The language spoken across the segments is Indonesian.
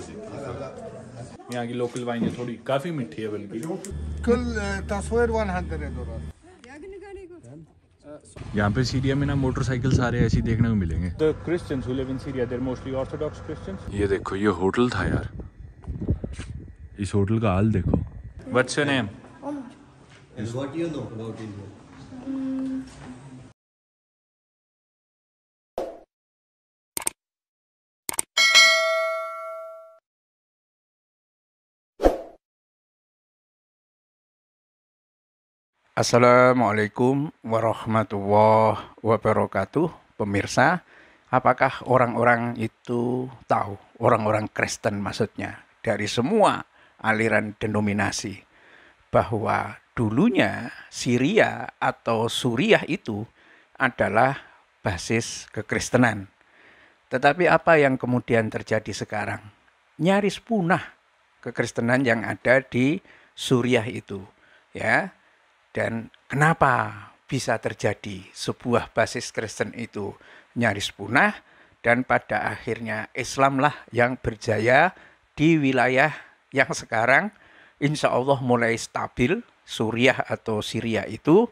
यहाँ की local wine है थोड़ी काफ़ी मीठी है बल्कि यहाँ पे सीरिया में ना मोटरसाइकिल सारे ऐसे देखने को मिलेंगे ये देखो ये होटल था यार इस होटल का हाल देखो What's your name? And what do you know about India? Hmm. Assalamualaikum warahmatullahi wabarakatuh, pemirsa. Apakah orang-orang itu tahu, orang-orang Kristen maksudnya, dari semua aliran denominasi, bahwa dulunya Syria atau Suriah itu adalah basis kekristenan. Tetapi apa yang kemudian terjadi sekarang? Nyaris punah kekristenan yang ada di Suriah itu. Ya, dan kenapa bisa terjadi sebuah basis Kristen itu nyaris punah dan pada akhirnya Islamlah yang berjaya di wilayah yang sekarang insya Allah mulai stabil Suriah atau Syria itu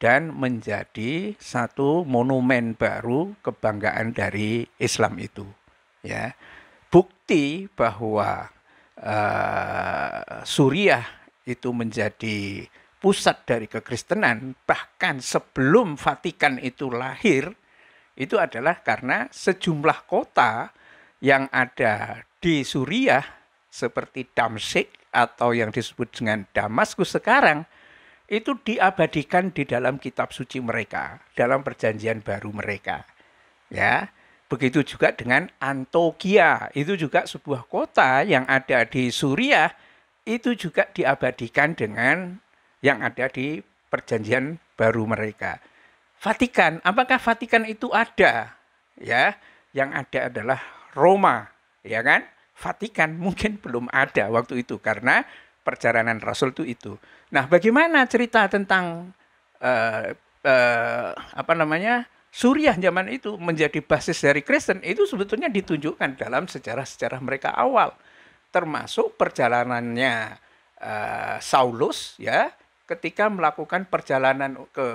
dan menjadi satu monumen baru kebanggaan dari Islam itu ya bukti bahwa uh, Suriah itu menjadi pusat dari kekristenan bahkan sebelum Vatikan itu lahir itu adalah karena sejumlah kota yang ada di Suriah seperti Damsik atau yang disebut dengan Damaskus sekarang itu diabadikan di dalam kitab suci mereka, dalam perjanjian baru mereka. Ya. Begitu juga dengan Antokia, itu juga sebuah kota yang ada di Suriah itu juga diabadikan dengan yang ada di perjanjian baru mereka. Vatikan, apakah Vatikan itu ada? Ya, yang ada adalah Roma, ya kan? Vatikan mungkin belum ada waktu itu karena perjalanan Rasul itu itu. Nah, bagaimana cerita tentang uh, uh, apa namanya Suriah zaman itu menjadi basis dari Kristen itu sebetulnya ditunjukkan dalam sejarah-sejarah mereka awal, termasuk perjalanannya uh, Saulus ya ketika melakukan perjalanan ke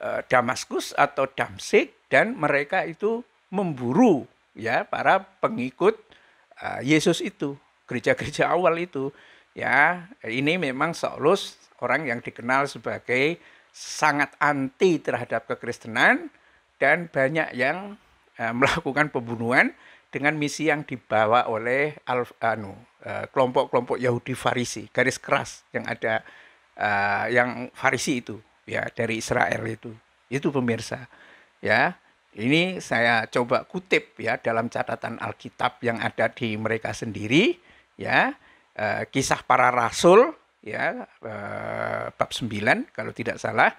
eh, Damaskus atau Damsik dan mereka itu memburu ya para pengikut eh, Yesus itu, gereja-gereja awal itu. Ya, ini memang Saulus orang yang dikenal sebagai sangat anti terhadap kekristenan dan banyak yang eh, melakukan pembunuhan dengan misi yang dibawa oleh Alf, anu, kelompok-kelompok Yahudi Farisi, garis keras yang ada uh, yang Farisi itu ya dari Israel itu itu pemirsa ya ini saya coba kutip ya dalam catatan Alkitab yang ada di mereka sendiri ya uh, kisah para rasul ya uh, bab 9 kalau tidak salah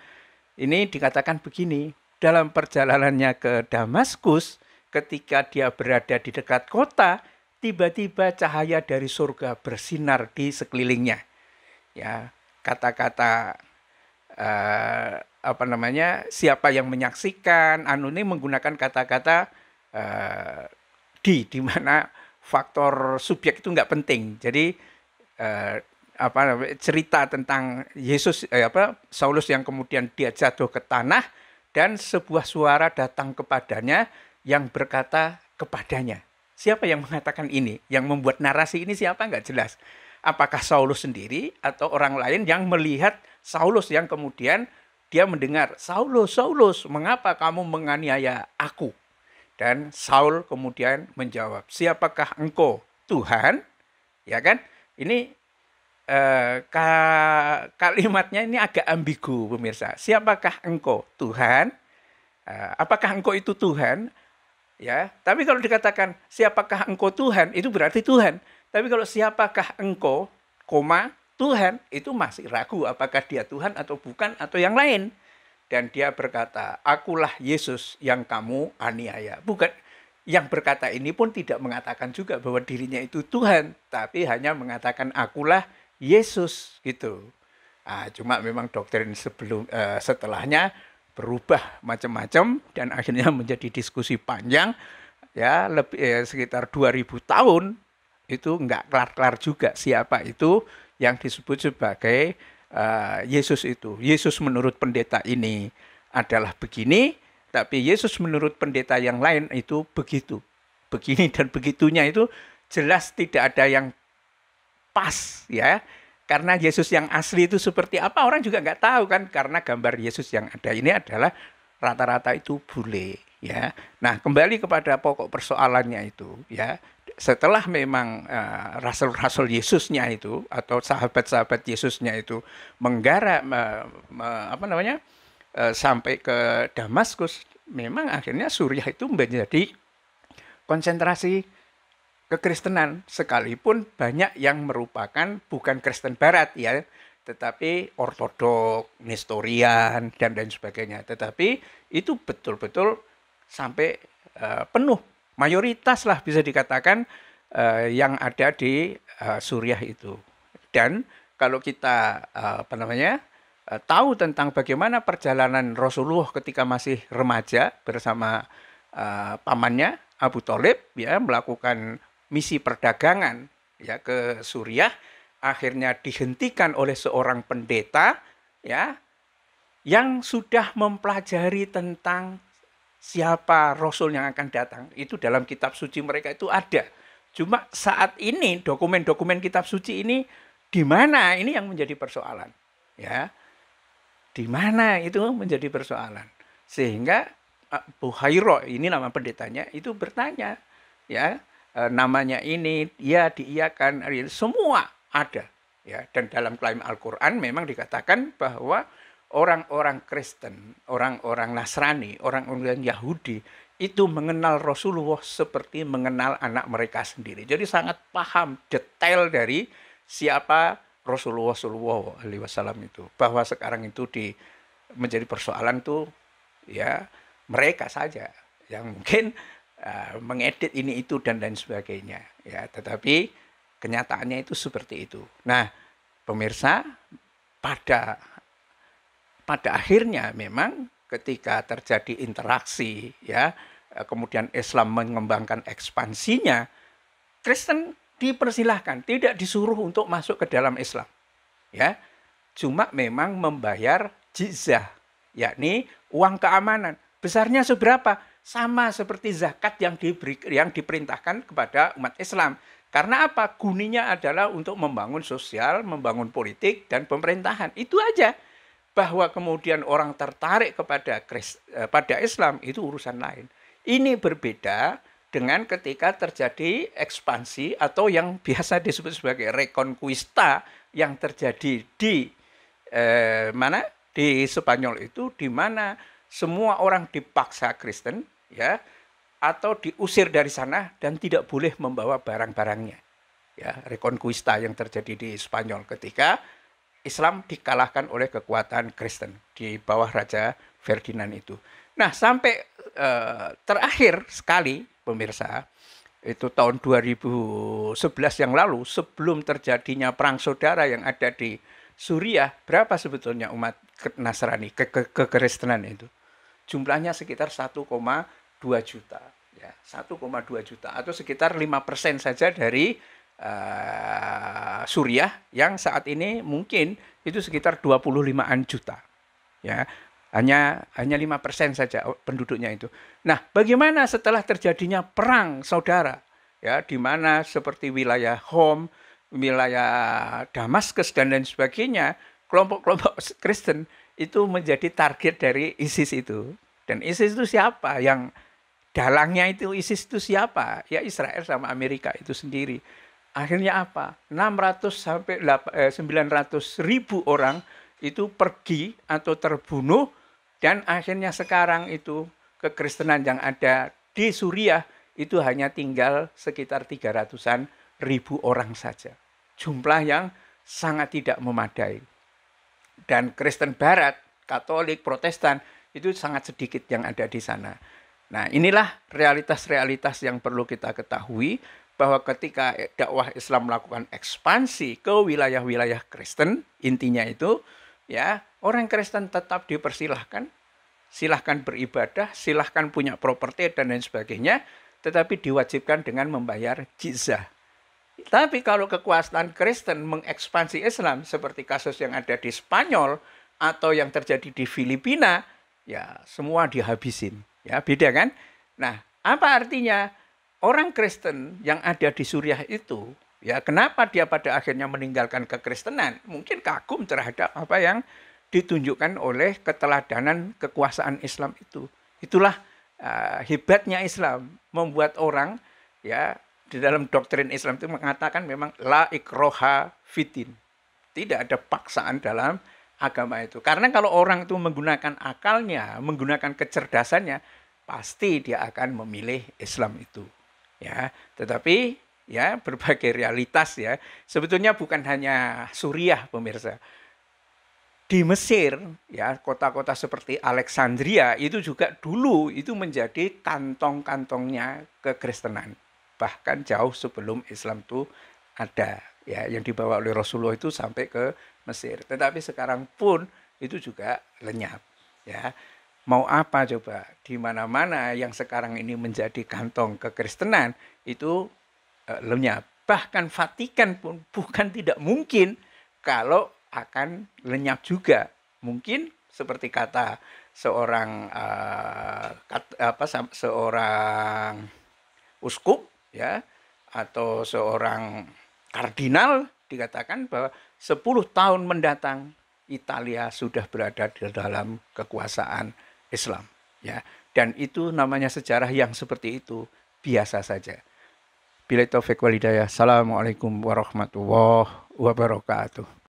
ini dikatakan begini dalam perjalanannya ke Damaskus ketika dia berada di dekat kota tiba-tiba cahaya dari surga bersinar di sekelilingnya ya kata-kata uh, apa namanya siapa yang menyaksikan anu ini menggunakan kata-kata uh, di di mana faktor subjek itu nggak penting jadi uh, apa cerita tentang Yesus eh, apa Saulus yang kemudian dia jatuh ke tanah dan sebuah suara datang kepadanya yang berkata kepadanya siapa yang mengatakan ini yang membuat narasi ini siapa nggak jelas apakah Saulus sendiri atau orang lain yang melihat Saulus yang kemudian dia mendengar, "Saulus, Saulus, mengapa kamu menganiaya aku?" Dan Saul kemudian menjawab, "Siapakah engkau, Tuhan?" Ya kan? Ini eh, kalimatnya ini agak ambigu, pemirsa. "Siapakah engkau, Tuhan?" Eh, apakah engkau itu Tuhan Ya, tapi kalau dikatakan siapakah engkau Tuhan, itu berarti Tuhan. Tapi kalau siapakah engkau, koma Tuhan, itu masih ragu apakah dia Tuhan atau bukan atau yang lain. Dan dia berkata, akulah Yesus yang kamu aniaya. Bukan yang berkata ini pun tidak mengatakan juga bahwa dirinya itu Tuhan, tapi hanya mengatakan akulah Yesus gitu. Nah, cuma memang doktrin sebelum uh, setelahnya berubah macam-macam dan akhirnya menjadi diskusi panjang ya lebih ya, sekitar 2000 tahun itu nggak kelar-kelar juga siapa itu yang disebut sebagai uh, Yesus itu. Yesus menurut pendeta ini adalah begini, tapi Yesus menurut pendeta yang lain itu begitu. Begini dan begitunya itu jelas tidak ada yang pas ya karena Yesus yang asli itu seperti apa orang juga nggak tahu kan karena gambar Yesus yang ada ini adalah rata-rata itu bule ya. Nah, kembali kepada pokok persoalannya itu ya. Setelah memang uh, rasul-rasul Yesusnya itu atau sahabat-sahabat Yesusnya itu menggarap uh, apa namanya? Uh, sampai ke Damaskus, memang akhirnya Suriah itu menjadi konsentrasi kekristenan sekalipun banyak yang merupakan bukan Kristen Barat ya tetapi ortodok, nestorian dan lain sebagainya. Tetapi itu betul-betul sampai uh, penuh mayoritas lah bisa dikatakan uh, yang ada di uh, Suriah itu. Dan kalau kita uh, apa namanya uh, tahu tentang bagaimana perjalanan Rasulullah ketika masih remaja bersama uh, pamannya Abu Talib ya melakukan misi perdagangan ya ke Suriah akhirnya dihentikan oleh seorang pendeta ya yang sudah mempelajari tentang siapa rasul yang akan datang. Itu dalam kitab suci mereka itu ada. Cuma saat ini dokumen-dokumen kitab suci ini di mana? Ini yang menjadi persoalan, ya. Di mana itu menjadi persoalan. Sehingga eh, Bu Buhairo ini nama pendetanya itu bertanya, ya, e, namanya ini, ya diiakan, semua ada. Ya, dan dalam klaim Al-Quran memang dikatakan bahwa orang-orang Kristen, orang-orang Nasrani, orang-orang Yahudi itu mengenal Rasulullah seperti mengenal anak mereka sendiri. Jadi sangat paham detail dari siapa Rasulullah Shallallahu Alaihi Wasallam itu. Bahwa sekarang itu di menjadi persoalan tuh ya mereka saja yang mungkin Eh, mengedit ini itu dan lain sebagainya ya tetapi kenyataannya itu seperti itu nah pemirsa pada pada akhirnya memang ketika terjadi interaksi ya eh, kemudian Islam mengembangkan ekspansinya Kristen dipersilahkan tidak disuruh untuk masuk ke dalam Islam ya cuma memang membayar jizah yakni uang keamanan besarnya seberapa sama seperti zakat yang diberi yang diperintahkan kepada umat Islam. Karena apa? Guninya adalah untuk membangun sosial, membangun politik dan pemerintahan. Itu aja. Bahwa kemudian orang tertarik kepada eh, pada Islam itu urusan lain. Ini berbeda dengan ketika terjadi ekspansi atau yang biasa disebut sebagai reconquista yang terjadi di eh, mana di Spanyol itu di mana semua orang dipaksa Kristen ya atau diusir dari sana dan tidak boleh membawa barang-barangnya. Ya, Reconquista yang terjadi di Spanyol ketika Islam dikalahkan oleh kekuatan Kristen di bawah Raja Ferdinand itu. Nah, sampai terakhir sekali pemirsa, itu tahun 2011 yang lalu sebelum terjadinya perang saudara yang ada di Suriah, berapa sebetulnya umat Nasrani ke, ke, Kristenan itu? Jumlahnya sekitar 1, dua juta ya dua juta atau sekitar lima persen saja dari uh, Suriah yang saat ini mungkin itu sekitar 25-an juta ya hanya hanya persen saja oh, penduduknya itu. Nah, bagaimana setelah terjadinya perang saudara ya di mana seperti wilayah Home, wilayah Damaskus dan lain sebagainya, kelompok-kelompok Kristen itu menjadi target dari ISIS itu. Dan ISIS itu siapa yang dalangnya itu ISIS itu siapa? Ya Israel sama Amerika itu sendiri. Akhirnya apa? 600 sampai 900 eh, ribu orang itu pergi atau terbunuh dan akhirnya sekarang itu kekristenan yang ada di Suriah itu hanya tinggal sekitar 300-an ribu orang saja. Jumlah yang sangat tidak memadai. Dan Kristen Barat, Katolik, Protestan itu sangat sedikit yang ada di sana. Nah, inilah realitas-realitas yang perlu kita ketahui bahwa ketika dakwah Islam melakukan ekspansi ke wilayah-wilayah Kristen, intinya itu ya, orang Kristen tetap dipersilahkan silahkan beribadah, silahkan punya properti dan lain sebagainya, tetapi diwajibkan dengan membayar jizah Tapi kalau kekuasaan Kristen mengekspansi Islam seperti kasus yang ada di Spanyol atau yang terjadi di Filipina, ya semua dihabisin. Ya, beda kan? Nah, apa artinya orang Kristen yang ada di Suriah itu ya kenapa dia pada akhirnya meninggalkan kekristenan? Mungkin kagum terhadap apa yang ditunjukkan oleh keteladanan kekuasaan Islam itu. Itulah uh, hebatnya Islam membuat orang ya di dalam doktrin Islam itu mengatakan memang la ikroha fitin. Tidak ada paksaan dalam agama itu. Karena kalau orang itu menggunakan akalnya, menggunakan kecerdasannya, pasti dia akan memilih Islam itu. Ya, tetapi ya berbagai realitas ya. Sebetulnya bukan hanya Suriah pemirsa. Di Mesir ya, kota-kota seperti Alexandria itu juga dulu itu menjadi kantong-kantongnya kekristenan. Bahkan jauh sebelum Islam itu ada ya yang dibawa oleh Rasulullah itu sampai ke Mesir. Tetapi sekarang pun itu juga lenyap. Ya, mau apa coba? Di mana-mana yang sekarang ini menjadi kantong kekristenan itu e, lenyap. Bahkan Vatikan pun bukan tidak mungkin kalau akan lenyap juga. Mungkin seperti kata seorang uh, kat, apa seorang uskup ya atau seorang kardinal dikatakan bahwa 10 tahun mendatang Italia sudah berada di dalam kekuasaan Islam ya dan itu namanya sejarah yang seperti itu biasa saja Bila taufik walidaya Assalamualaikum warahmatullahi wabarakatuh.